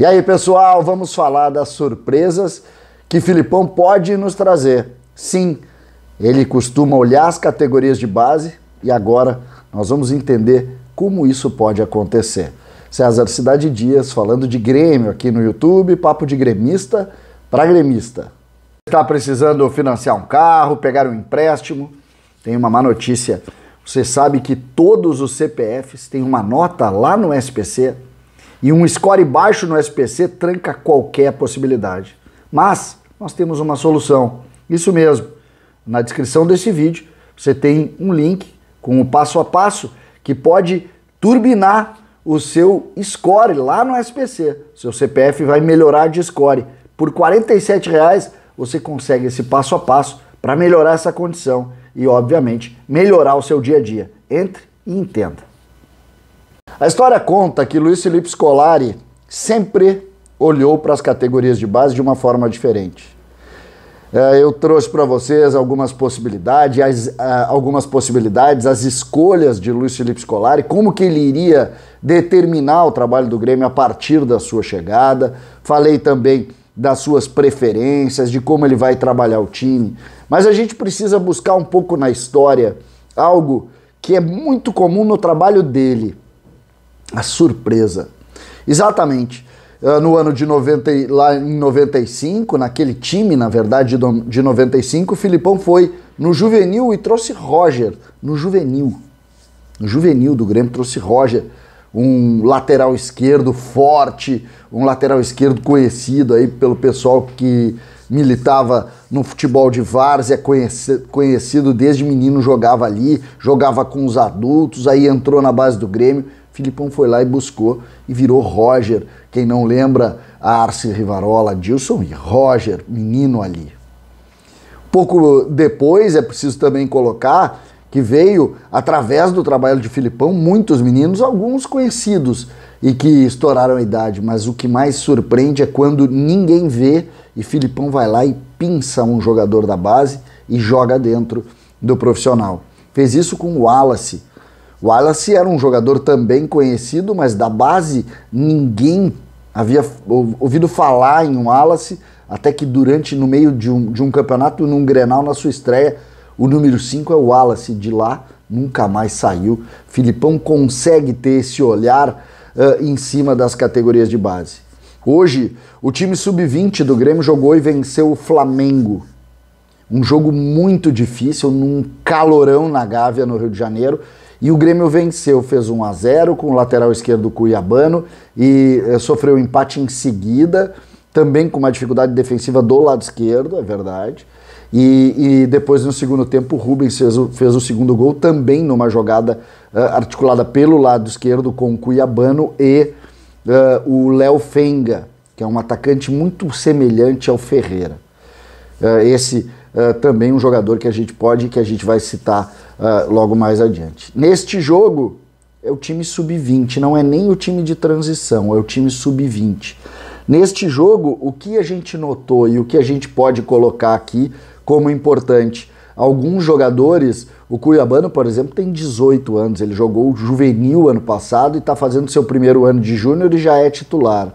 E aí, pessoal, vamos falar das surpresas que Filipão pode nos trazer. Sim, ele costuma olhar as categorias de base e agora nós vamos entender como isso pode acontecer. César Cidade Dias falando de Grêmio aqui no YouTube, papo de gremista para gremista. Está precisando financiar um carro, pegar um empréstimo? Tem uma má notícia. Você sabe que todos os CPFs têm uma nota lá no SPC e um score baixo no SPC tranca qualquer possibilidade. Mas nós temos uma solução. Isso mesmo. Na descrição desse vídeo você tem um link com o passo a passo que pode turbinar o seu score lá no SPC. Seu CPF vai melhorar de score. Por R$ reais você consegue esse passo a passo para melhorar essa condição e, obviamente, melhorar o seu dia a dia. Entre e entenda. A história conta que Luiz Felipe Scolari sempre olhou para as categorias de base de uma forma diferente. É, eu trouxe para vocês algumas possibilidades, as, algumas possibilidades, as escolhas de Luiz Felipe Scolari, como que ele iria determinar o trabalho do Grêmio a partir da sua chegada. Falei também das suas preferências, de como ele vai trabalhar o time. Mas a gente precisa buscar um pouco na história algo que é muito comum no trabalho dele, a surpresa. Exatamente. Ah, no ano de 90, lá em 95, naquele time, na verdade, de 95, o Filipão foi no juvenil e trouxe Roger no juvenil. No juvenil do Grêmio trouxe Roger, um lateral esquerdo forte, um lateral esquerdo conhecido aí pelo pessoal que militava no futebol de várzea, conhecido desde menino, jogava ali, jogava com os adultos, aí entrou na base do Grêmio Filipão foi lá e buscou e virou Roger. Quem não lembra, Arce Rivarola, Dilson e Roger, menino ali. Pouco depois, é preciso também colocar que veio, através do trabalho de Filipão, muitos meninos, alguns conhecidos e que estouraram a idade, mas o que mais surpreende é quando ninguém vê e Filipão vai lá e pinça um jogador da base e joga dentro do profissional. Fez isso com o Wallace, Wallace era um jogador também conhecido, mas da base ninguém havia ouvido falar em Wallace, até que durante, no meio de um, de um campeonato, num Grenal, na sua estreia, o número 5 é o Wallace, de lá nunca mais saiu. Filipão consegue ter esse olhar uh, em cima das categorias de base. Hoje, o time sub-20 do Grêmio jogou e venceu o Flamengo. Um jogo muito difícil, num calorão na Gávea, no Rio de Janeiro, e o Grêmio venceu, fez 1 a 0 com o lateral esquerdo Cuiabano e eh, sofreu um empate em seguida, também com uma dificuldade defensiva do lado esquerdo, é verdade. E, e depois, no segundo tempo, o Rubens fez o, fez o segundo gol também numa jogada uh, articulada pelo lado esquerdo com o Cuiabano e uh, o Léo Fenga, que é um atacante muito semelhante ao Ferreira. Uh, esse também um jogador que a gente pode, que a gente vai citar uh, logo mais adiante. Neste jogo, é o time sub-20, não é nem o time de transição, é o time sub-20. Neste jogo, o que a gente notou e o que a gente pode colocar aqui como importante? Alguns jogadores, o Cuiabano, por exemplo, tem 18 anos, ele jogou juvenil ano passado e está fazendo seu primeiro ano de júnior e já é titular.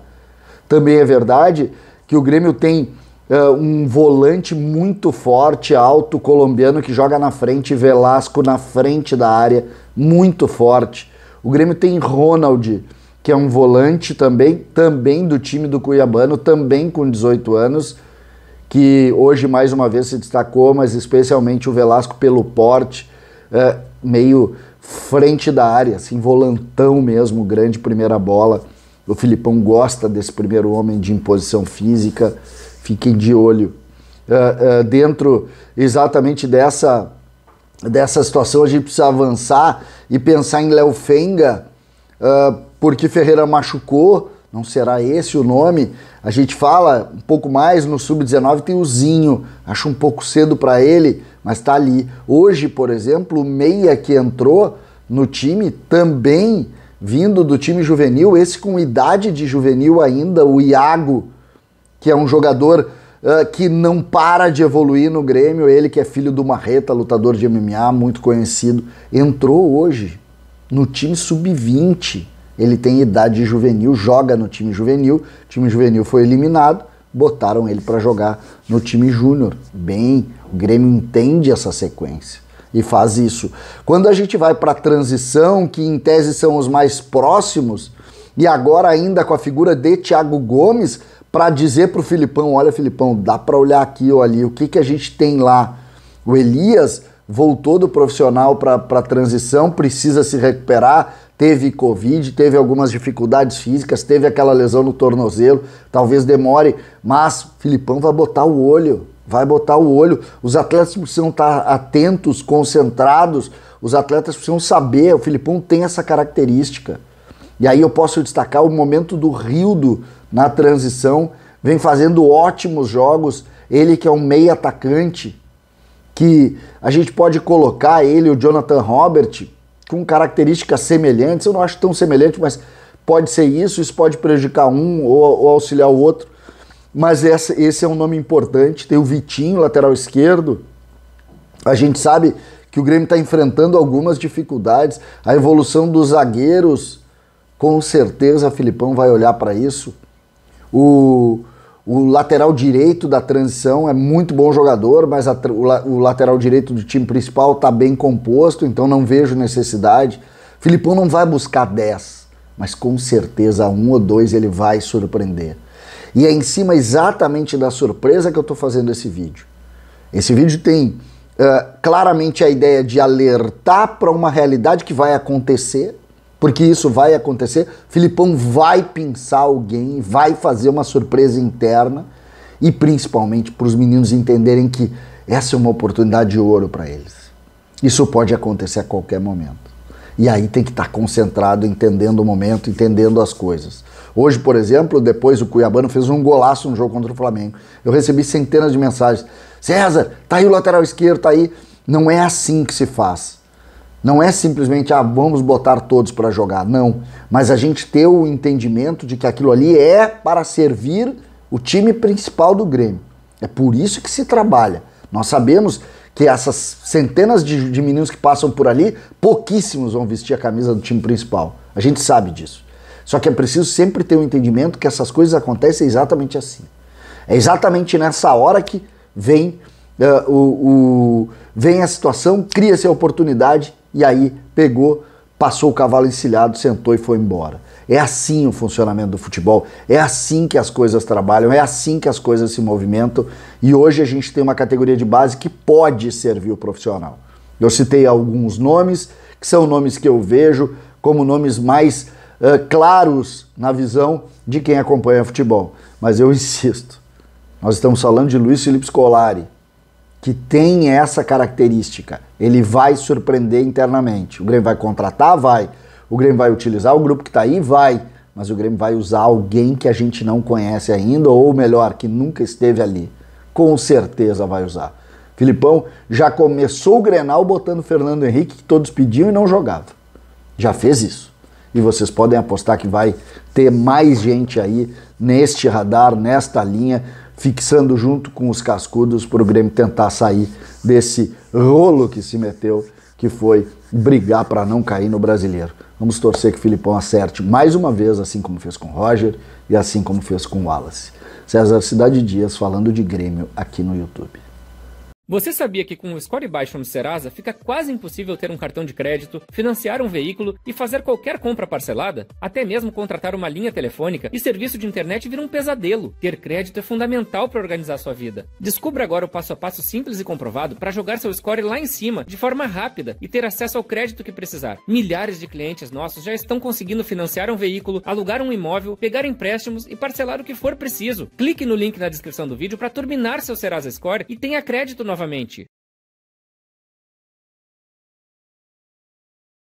Também é verdade que o Grêmio tem é, um volante muito forte, alto, colombiano, que joga na frente, Velasco na frente da área, muito forte. O Grêmio tem Ronald, que é um volante também, também do time do Cuiabano, também com 18 anos, que hoje mais uma vez se destacou, mas especialmente o Velasco pelo porte, é, meio frente da área, assim, volantão mesmo, grande primeira bola. O Filipão gosta desse primeiro homem de imposição física. Fiquem de olho. Uh, uh, dentro exatamente dessa, dessa situação, a gente precisa avançar e pensar em Léo Fenga, uh, porque Ferreira machucou, não será esse o nome. A gente fala um pouco mais no Sub-19, tem o Zinho, acho um pouco cedo para ele, mas está ali. Hoje, por exemplo, o Meia que entrou no time também vindo do time juvenil, esse com idade de juvenil ainda, o Iago que é um jogador uh, que não para de evoluir no Grêmio. Ele que é filho do Marreta, lutador de MMA, muito conhecido, entrou hoje no time sub-20. Ele tem idade juvenil, joga no time juvenil. O time juvenil foi eliminado, botaram ele para jogar no time júnior. Bem, o Grêmio entende essa sequência e faz isso. Quando a gente vai para a transição, que em tese são os mais próximos, e agora ainda com a figura de Thiago Gomes, para dizer para o Filipão, olha Filipão, dá para olhar aqui ou ali, o que, que a gente tem lá. O Elias voltou do profissional para a transição, precisa se recuperar, teve Covid, teve algumas dificuldades físicas, teve aquela lesão no tornozelo, talvez demore, mas Filipão vai botar o olho, vai botar o olho. Os atletas precisam estar tá atentos, concentrados, os atletas precisam saber, o Filipão tem essa característica. E aí eu posso destacar o momento do Rildo na transição, vem fazendo ótimos jogos. Ele que é um meio atacante, que a gente pode colocar ele, o Jonathan Robert, com características semelhantes. Eu não acho tão semelhante, mas pode ser isso, isso pode prejudicar um ou, ou auxiliar o outro. Mas essa, esse é um nome importante. Tem o Vitinho, lateral esquerdo. A gente sabe que o Grêmio está enfrentando algumas dificuldades. A evolução dos zagueiros, com certeza, Filipão vai olhar para isso. O, o lateral direito da transição é muito bom jogador, mas a, o, o, lateral direito do time principal está bem composto, então não vejo necessidade. Filipão não vai buscar 10, mas com certeza um ou dois ele vai surpreender. E é em cima exatamente da surpresa que eu estou fazendo esse vídeo. Esse vídeo tem uh, claramente a ideia de alertar para uma realidade que vai acontecer porque isso vai acontecer. Filipão vai pinçar alguém, vai fazer uma surpresa interna e principalmente para os meninos entenderem que essa é uma oportunidade de ouro para eles. Isso pode acontecer a qualquer momento. E aí tem que estar tá concentrado, entendendo o momento, entendendo as coisas. Hoje, por exemplo, depois o Cuiabano fez um golaço no jogo contra o Flamengo. Eu recebi centenas de mensagens. César, tá aí o lateral esquerdo, tá aí. Não é assim que se faz. Não é simplesmente, ah, vamos botar todos para jogar, não. Mas a gente ter o entendimento de que aquilo ali é para servir o time principal do Grêmio. É por isso que se trabalha. Nós sabemos que essas centenas de, de meninos que passam por ali, pouquíssimos vão vestir a camisa do time principal. A gente sabe disso. Só que é preciso sempre ter o um entendimento que essas coisas acontecem exatamente assim. É exatamente nessa hora que vem, uh, o, o, vem a situação, cria-se a oportunidade e aí pegou, passou o cavalo encilhado, sentou e foi embora. É assim o funcionamento do futebol, é assim que as coisas trabalham, é assim que as coisas se movimentam e hoje a gente tem uma categoria de base que pode servir o profissional. Eu citei alguns nomes, que são nomes que eu vejo como nomes mais uh, claros na visão de quem acompanha futebol. Mas eu insisto, nós estamos falando de Luiz Felipe Scolari, que tem essa característica. Ele vai surpreender internamente. O Grêmio vai contratar? Vai. O Grêmio vai utilizar o grupo que está aí? Vai. Mas o Grêmio vai usar alguém que a gente não conhece ainda, ou melhor, que nunca esteve ali. Com certeza vai usar. Filipão já começou o Grenal botando Fernando Henrique, que todos pediam e não jogava. Já fez isso. E vocês podem apostar que vai ter mais gente aí neste radar, nesta linha, fixando junto com os cascudos para o Grêmio tentar sair desse rolo que se meteu, que foi brigar para não cair no brasileiro. Vamos torcer que o Filipão acerte mais uma vez, assim como fez com o Roger e assim como fez com o Wallace. César Cidade Dias falando de Grêmio aqui no YouTube. Você sabia que com o score baixo no Serasa fica quase impossível ter um cartão de crédito, financiar um veículo e fazer qualquer compra parcelada? Até mesmo contratar uma linha telefônica e serviço de internet vira um pesadelo. Ter crédito é fundamental para organizar sua vida. Descubra agora o passo a passo simples e comprovado para jogar seu score lá em cima, de forma rápida e ter acesso ao crédito que precisar. Milhares de clientes nossos já estão conseguindo financiar um veículo, alugar um imóvel, pegar empréstimos e parcelar o que for preciso. Clique no link na descrição do vídeo para turbinar seu Serasa Score e tenha crédito no novamente